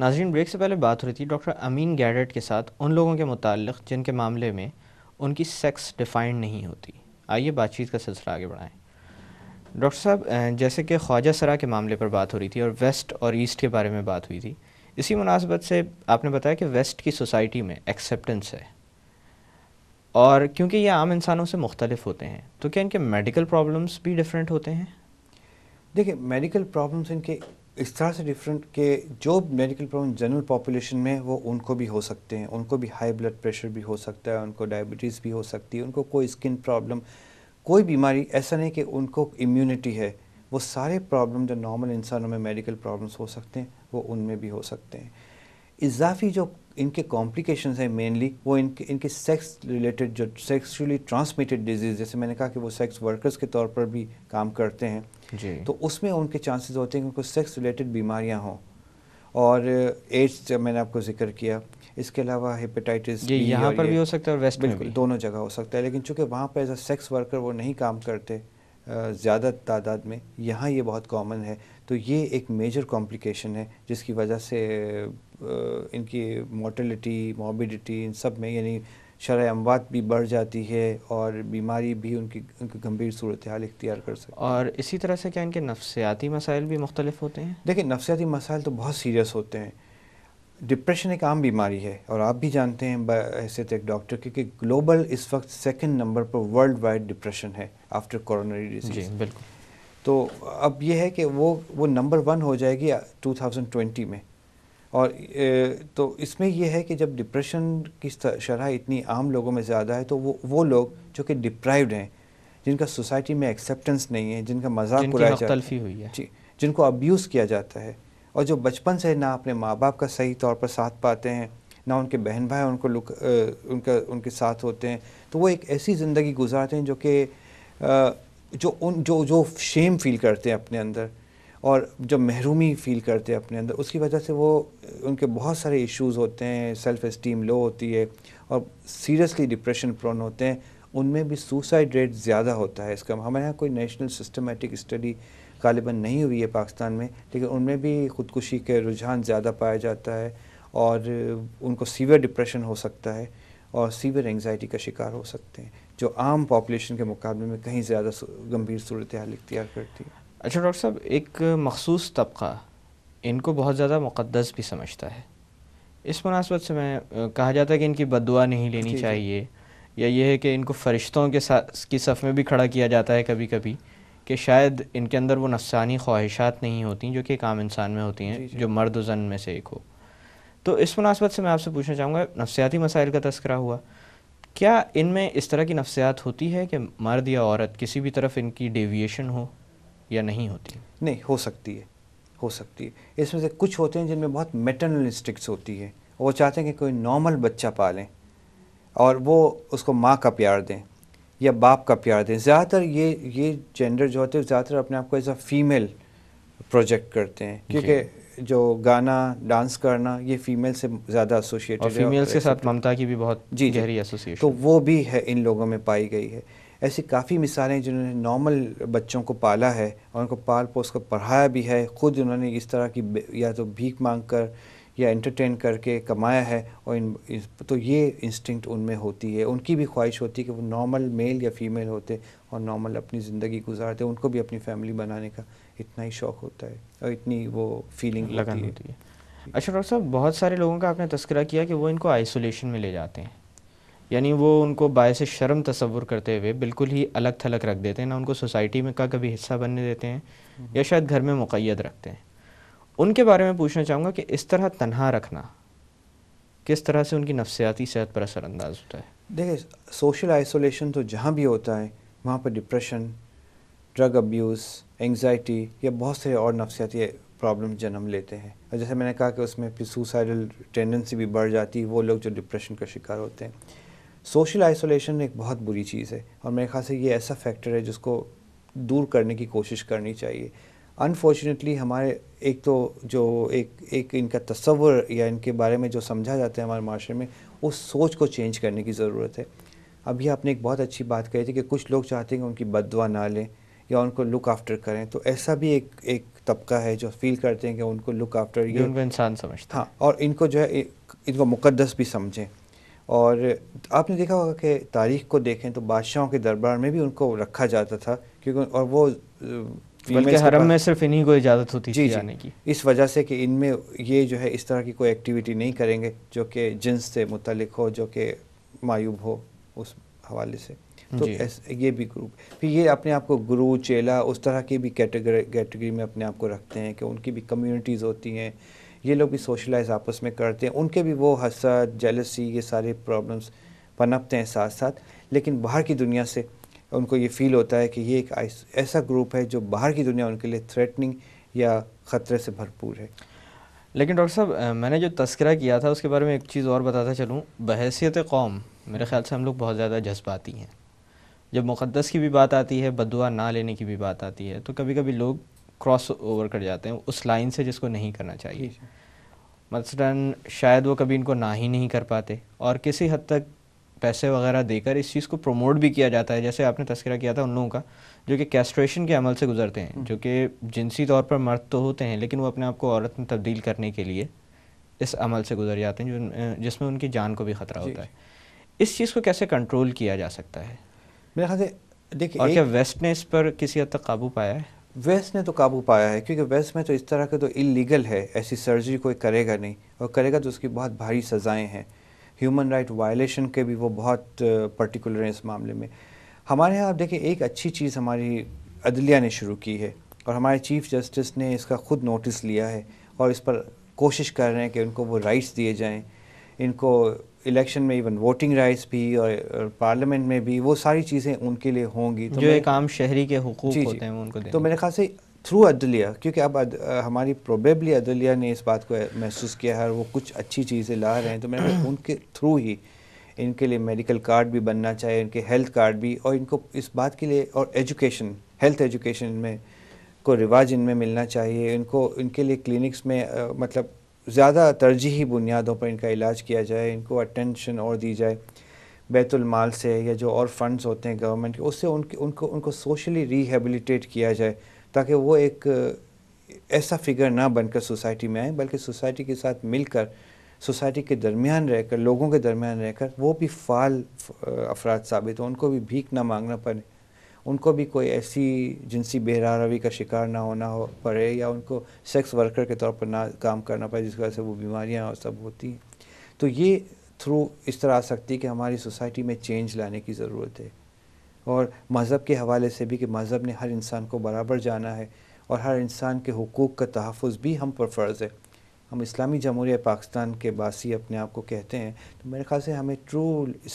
नाजरीन ब्रेक से पहले बात हो रही थी डॉक्टर अमीन गैरट के साथ उन लोगों के मुतल जिनके मामले में उनकी सेक्स डिफाइंड नहीं होती आइए बातचीत का सिलसिला आगे बढ़ाएँ डॉक्टर साहब जैसे कि ख्वाजा सरा के मामले पर बात हो रही थी और वेस्ट और ईस्ट के बारे में बात हुई थी इसी मुनासबत से आपने बताया कि वेस्ट की सोसाइटी में एक्सेप्टेंस है और क्योंकि ये आम इंसानों से मुख्तलिफ होते हैं तो क्या इनके मेडिकल प्रॉब्लम्स भी डिफरेंट होते हैं देखिए मेडिकल प्रॉब्लम्स इनके इस तरह से डिफरेंट के जो मेडिकल प्रॉब्लम जनरल पॉपुलेशन में वो उनको भी हो सकते हैं उनको भी हाई ब्लड प्रेशर भी हो सकता है उनको डायबिटीज़ भी हो सकती है उनको कोई स्किन प्रॉब्लम कोई बीमारी ऐसा नहीं कि उनको इम्यूनिटी है वो सारे प्रॉब्लम जो नॉर्मल इंसानों में मेडिकल प्रॉब्लम्स हो सकते हैं वो उनमें भी हो सकते हैं इजाफी जो इनके कॉम्प्लिकेशन हैं मेनली वो इनके इनके सेक्स रिलेटेड जो सेक्सुअली ट्रांसमिटेड डिजीज़ जैसे मैंने कहा कि वो सेक्स वर्कर्स के तौर पर भी काम करते हैं जी तो उसमें उनके चांसेस होते हैं कि उनको सेक्स रिलेटेड बीमारियाँ हों और एड्स uh, जब मैंने आपको जिक्र किया इसके अलावा हेपेटाइटिस यहाँ पर भी हो सकता है और वेस्ट बिल्कुल दोनों जगह हो सकता है लेकिन चूंकि वहाँ पर एज अ सेक्स वर्कर वो नहीं काम करते uh, ज़्यादा तादाद में यहाँ ये बहुत कॉमन है तो ये एक मेजर कॉम्प्लिकेशन है जिसकी वजह से इनकी मोटलिटी मॉबिडिटी इन सब में यानी शर अमवात भी बढ़ जाती है और बीमारी भी उनकी उनकी गंभीर सूरत हाल इख्तियार कर सकती और इसी तरह से क्या इनके नफसियाती मसाइल भी मुख्तलिफ होते हैं देखिए नफसियाती मसाइल तो बहुत सीरियस होते हैं डिप्रेशन एक आम बीमारी है और आप भी जानते हैं हैसियत तो एक डॉक्टर क्योंकि ग्लोबल इस वक्त सेकेंड नंबर पर वर्ल्ड वाइड डिप्रेशन है आफ्टर कोरोनरी डिजीज बिल्कुल तो अब यह है कि वो वो नंबर वन हो जाएगी ट्वेंटी uh, में और तो इसमें यह है कि जब डिप्रेशन की शरह इतनी आम लोगों में ज़्यादा है तो वो वो लोग जो कि डिप्राइव्ड हैं जिनका सोसाइटी में एक्सेप्टेंस नहीं है जिनका मजाक उड़ाया जाता है हुई है जिनको अब्यूज़ किया जाता है और जो बचपन से ना अपने माँ बाप का सही तौर पर साथ पाते हैं ना उनके बहन भाई उनको लुक उनका उनके साथ होते हैं तो वो एक ऐसी ज़िंदगी गुजारते हैं जो कि जो उन जो जो शेम फील करते हैं अपने अंदर और जो महरूमी फील करते हैं अपने अंदर उसकी वजह से वो उनके बहुत सारे इश्यूज़ होते हैं सेल्फ़ इस्टीम लो होती है और सीरियसली डिप्रेशन प्रोन होते हैं उनमें भी सुसाइड रेट ज़्यादा होता है इसका हमारे यहाँ कोई नेशनल सिस्टमेटिक स्टडी गालिबा नहीं हुई है पाकिस्तान में लेकिन उनमें भी ख़ुदकुशी के रुझान ज़्यादा पाया जाता है और उनको सीवियर डिप्रेशन हो सकता है और सीवियर एंगजाइटी का शिकार हो सकते हैं जो आम पॉपुलेशन के मुकाबले में कहीं ज़्यादा गंभीर सूरत हाल इख्तियार करती है अच्छा डॉक्टर साहब एक मखसूस तबका इनको बहुत ज़्यादा मुक़दस भी समझता है इस मुनासबत से मैं कहा जाता है कि इनकी बदुआ नहीं लेनी चाहिए या यह है कि इनको फ़रिश्तों के साथ की सफ़ में भी खड़ा किया जाता है कभी कभी कि शायद इनके अंदर वो नफसानी ख्वाहिशात नहीं होती जो कि एक आम इंसान में होती हैं जो मर्द वजन में से एक हो तो इस मुनासबत से मैं आपसे पूछना चाहूँगा नफसियाती मसाइल का तस्करा हुआ क्या इनमें इस तरह की नफसियात होती है कि मर्द या औरत किसी भी तरफ इनकी डेविएशन हो या नहीं होती नहीं हो सकती है हो सकती है इसमें से कुछ होते हैं जिनमें बहुत मेटरनल इंस्टिक्स होती है वो चाहते हैं कि कोई नॉर्मल बच्चा पालें और वो उसको माँ का प्यार दें या बाप का प्यार दें ज़्यादातर ये ये जेंडर जो होते हैं ज़्यादातर अपने आप को एज अ फीमेल प्रोजेक्ट करते हैं क्योंकि जो गाना डांस करना ये फीमेल से ज़्यादा एसोसिएटेड है फीमेल के साथ ममता की भी बहुत जी गहरी एसोसिएशन तो वो भी है इन लोगों में पाई गई है ऐसी काफ़ी मिसालें जिन्होंने नॉर्मल बच्चों को पाला है और उनको पाल पोस कर पढ़ाया भी है ख़ुद उन्होंने इस तरह की या तो भीख मांग कर या इंटरटेन करके कमाया है और इन तो ये इंस्टिंक्ट उनमें होती है उनकी भी ख्वाहिश होती है कि वो नॉर्मल मेल या फीमेल होते और नॉर्मल अपनी ज़िंदगी गुजारते उनको भी अपनी फैमिली बनाने का इतना ही शौक़ होता है और इतनी वो फीलिंग लगन होती है अच्छा डॉक्टर साहब बहुत सारे लोगों का आपने तस्करा किया कि वो इनको आइसोलेशन में ले जाते हैं यानी वो उनको से शर्म तस्वुर करते हुए बिल्कुल ही अलग थलग रख देते हैं ना उनको सोसाइटी में का कभी हिस्सा बनने देते हैं हम्म। या शायद घर में मुक़ैद रखते हैं उनके बारे में पूछना चाहूँगा कि इस तरह तनहा रखना किस तरह से उनकी नफसियाती सेहत पर असरानंदाज होता है देखिए सोशल आइसोलेशन तो जहाँ भी होता है वहाँ पर डिप्रेशन ड्रग अब्यूज़ एंगजाइटी या बहुत से और नफसियाती प्रॉब्लम जन्म लेते हैं और जैसे मैंने कहा कि उसमें फिर सुसाइडल टेंडेंसी भी बढ़ जाती है वो लोग जो डिप्रेशन का शिकार होते हैं सोशल आइसोलेशन एक बहुत बुरी चीज़ है और मेरे ख्याल से ये ऐसा फैक्टर है जिसको दूर करने की कोशिश करनी चाहिए अनफॉर्चुनेटली हमारे एक तो जो एक एक इनका तस्वर या इनके बारे में जो समझा जाता है हमारे माशरे में उस सोच को चेंज करने की ज़रूरत है अभी आपने एक बहुत अच्छी बात कही थी कि कुछ लोग चाहते हैं कि उनकी बदवा ना लें या उनको लुक आफ्टर करें तो ऐसा भी एक एक तबका है जो फील करते हैं कि उनको लुक आफ्टर ये उनको इंसान समझते हाँ और इनको जो है इनको मुकदस भी समझें और आपने देखा होगा कि तारीख को देखें तो बादशाहों के दरबार में भी उनको रखा जाता था क्योंकि और वो बल्कि हरम में सिर्फ इन्हीं को इजाज़त होती जी, थी जाने की इस वजह से कि इनमें ये जो है इस तरह की कोई एक्टिविटी नहीं करेंगे जो कि जिन्स से मुतलिक हो जो कि मायूब हो उस हवाले से तो एस, ये भी ग्रुप फिर ये अपने आप को गुरु चेला उस तरह की भी कैटेगरी कैटेगरी में अपने आप को रखते हैं कि उनकी भी कम्युनिटीज़ होती हैं ये लोग भी सोशलाइज आपस में करते हैं उनके भी वो हसद जेलसी ये सारे प्रॉब्लम्स पनपते हैं साथ साथ लेकिन बाहर की दुनिया से उनको ये फील होता है कि ये एक ऐसा ग्रुप है जो बाहर की दुनिया उनके लिए थ्रेटनिंग या ख़तरे से भरपूर है लेकिन डॉक्टर साहब मैंने जो तस्करा किया था उसके बारे में एक चीज़ और बताता चलूँ बहसीत कौम मेरे ख्याल से हम लोग बहुत ज़्यादा जज्बाती हैं जब मुक़दस की भी बात आती है बदुआ ना लेने की भी बात आती है तो कभी कभी लोग क्रॉस ओवर कर जाते हैं उस लाइन से जिसको नहीं करना चाहिए मसलन शायद वो कभी इनको ना ही नहीं कर पाते और किसी हद तक पैसे वगैरह देकर इस चीज़ को प्रमोट भी किया जाता है जैसे आपने तस्करा किया था उन लोगों का जो कि कैस्ट्रेशन के अमल से गुजरते हैं हम्म। जो कि जिनसी तौर पर मर्द तो होते हैं लेकिन वो अपने आप को औरत में तब्दील करने के लिए इस अमल से गुजर जाते हैं जो जिसमें उनकी जान को भी ख़तरा होता है इस चीज़ को कैसे कंट्रोल किया जा सकता है मेरे ख्याल से देखिए और क्या वेस्ट ने इस पर किसी हद तक काबू पाया है वेस्ट ने तो काबू पाया है क्योंकि वेस्ट में तो इस तरह के तो इलीगल है ऐसी सर्जरी कोई करेगा नहीं और करेगा तो उसकी बहुत भारी सज़ाएँ हैं ह्यूमन राइट वायलेशन के भी वो बहुत पर्टिकुलर हैं इस मामले में हमारे यहाँ आप देखें एक अच्छी चीज़ हमारी अदलिया ने शुरू की है और हमारे चीफ़ जस्टिस ने इसका ख़ुद नोटिस लिया है और इस पर कोशिश कर रहे हैं कि उनको वो राइट्स दिए जाएं इनको इलेक्शन में इवन वोटिंग राइट्स भी और पार्लियामेंट में भी वो सारी चीज़ें उनके लिए होंगी तो जो एक आम शहरी के हकूक होते हैं उनको तो मेरे ख्याल से थ्रू अदलिया क्योंकि अब अद, आ, हमारी प्रोबेबली अदलिया ने इस बात को महसूस किया है और वो कुछ अच्छी चीज़ें ला रहे हैं तो मेरे उनके थ्रू ही इनके लिए मेडिकल कार्ड भी बनना चाहिए इनके हेल्थ कार्ड भी और इनको इस बात के लिए और एजुकेशन हेल्थ एजुकेशन में को रिवाज इनमें मिलना चाहिए इनको इनके लिए क्लिनिक्स में आ, मतलब ज़्यादा तरजीही बुनियादों पर इनका इलाज किया जाए इनको अटेंशन और दी जाए बैतुलमाल से या जो और फंड्स होते हैं गवर्नमेंट के उससे उनके उनको उनको सोशली रिहेबिलिटेट किया जाए ताकि वो एक ऐसा फिगर ना बनकर सोसाइटी में आए बल्कि सोसाइटी के साथ मिलकर सोसाइटी के दरमियान रहकर लोगों के दरमियान रहकर वो भी फाल अफराद साबित हो उनको भी भीख ना मांगना पड़े उनको भी कोई ऐसी जिनसी बेहरारवी का शिकार ना होना हो पड़े या उनको सेक्स वर्कर के तौर पर ना काम करना पड़े जिसकी वजह से वो बीमारियाँ और सब होती हैं तो ये थ्रू इस तरह आ सकती है कि हमारी सोसाइटी में चेंज लाने की ज़रूरत है और मज़हब के हवाले से भी कि मज़हब ने हर इंसान को बराबर जाना है और हर इंसान के हकूक़ का तहफ़ भी हम पर फ़र्ज़ है हम इस्लामी जमहूरिया पाकिस्तान के बासी अपने आप को कहते हैं तो मेरे ख्याल से हमें ट्रू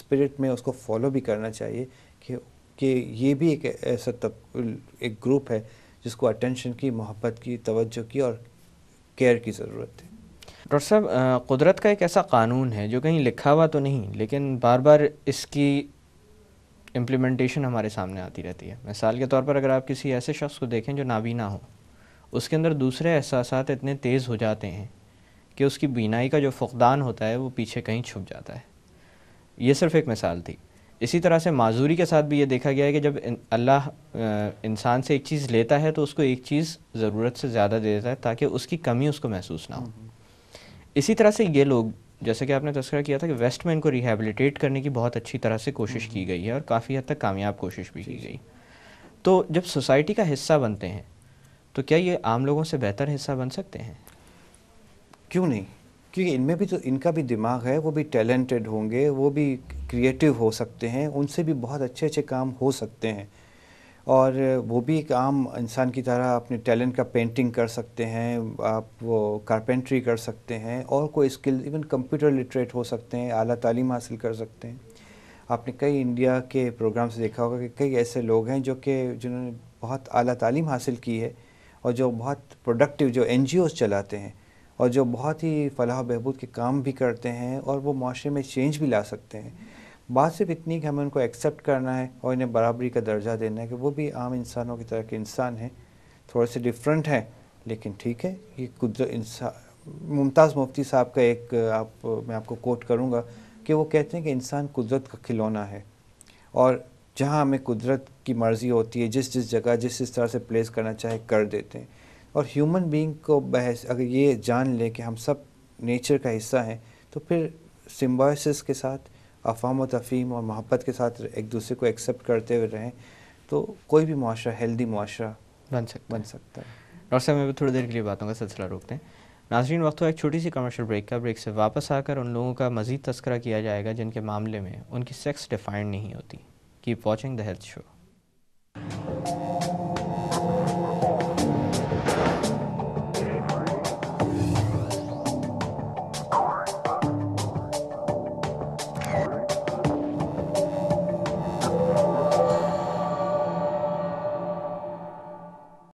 स्पिरिट में उसको फॉलो भी करना चाहिए कि कि ये भी एक ऐसा तब एक ग्रुप है जिसको अटेंशन की मोहब्बत की तवज्जो की और केयर की ज़रूरत है डॉक्टर साहब कुदरत का एक ऐसा कानून है जो कहीं लिखा हुआ तो नहीं लेकिन बार बार इसकी इम्प्लीमेंटेशन हमारे सामने आती रहती है मिसाल के तौर पर अगर आप किसी ऐसे शख्स को देखें जो नाबीना हो उसके अंदर दूसरे एहसास इतने तेज़ हो जाते हैं कि उसकी बीनाई का जो फुकदान होता है वो पीछे कहीं छुप जाता है ये सिर्फ एक मिसाल थी इसी तरह से माजूरी के साथ भी ये देखा गया है कि जब अल्लाह इंसान से एक चीज़ लेता है तो उसको एक चीज़ ज़रूरत से ज़्यादा दे देता है ताकि उसकी कमी उसको महसूस ना हो इसी तरह से ये लोग जैसे कि आपने तस्करा किया था कि वेस्ट में इनको रिहेबिलिटेट करने की बहुत अच्छी तरह से कोशिश की गई है और काफ़ी हद तक कामयाब कोशिश भी की गई तो जब सोसाइटी का हिस्सा बनते हैं तो क्या ये आम लोगों से बेहतर हिस्सा बन सकते हैं क्यों नहीं क्योंकि इनमें भी तो इनका भी दिमाग है वो भी टैलेंटेड होंगे वो भी क्रिएटिव हो सकते हैं उनसे भी बहुत अच्छे अच्छे काम हो सकते हैं और वो भी एक आम इंसान की तरह अपने टैलेंट का पेंटिंग कर सकते हैं आप वो कारपेंट्री कर सकते हैं और कोई स्किल इवन कंप्यूटर लिटरेट हो सकते हैं अली तालीम हासिल कर सकते हैं आपने कई इंडिया के प्रोग्राम से देखा होगा कि कई ऐसे लोग हैं जो कि जिन्होंने बहुत अली तालीम हासिल की है और जो बहुत प्रोडक्टिव जो एन चलाते हैं और जो बहुत ही फलाह बहबूद के काम भी करते हैं और वो माशरे में चेंज भी ला सकते हैं बात सिर्फ इतनी कि हमें उनको एक्सेप्ट करना है और इन्हें बराबरी का दर्जा देना है कि वो भी आम इंसानों की तरह के इंसान हैं थोड़े से डिफरेंट हैं लेकिन ठीक है ये कुछ इंसान मुमताज़ मुफ्ती साहब का एक आप मैं आपको कोट करूँगा कि वो कहते हैं कि इंसान कुदरत का खिलौना है और जहाँ हमें कुदरत की मर्ज़ी होती है जिस जिस जगह जिस जिस तरह से प्लेस करना चाहे कर देते हैं और ह्यूमन बीइंग को बहस अगर ये जान ले कि हम सब नेचर का हिस्सा हैं तो फिर सिम्बाइसिस के साथ अफाम व तफीम और मोहब्बत के साथ एक दूसरे को एक्सेप्ट करते हुए रहें तो कोई भी माशरा हेल्दी माशरा बन सकता बन सकता है डॉक्टर साहब मैं भी थोड़ी देर के लिए बातों का सिलसिला रोकते हैं नाजरीन वक्त हुआ एक छोटी सी कमर्शियल ब्रेक का ब्रेक से वापस आकर उन लोगों का मजीद तस्करा किया जाएगा जिनके मामले में उनकी सेक्स डिफाइंड नहीं होती keep watching the health show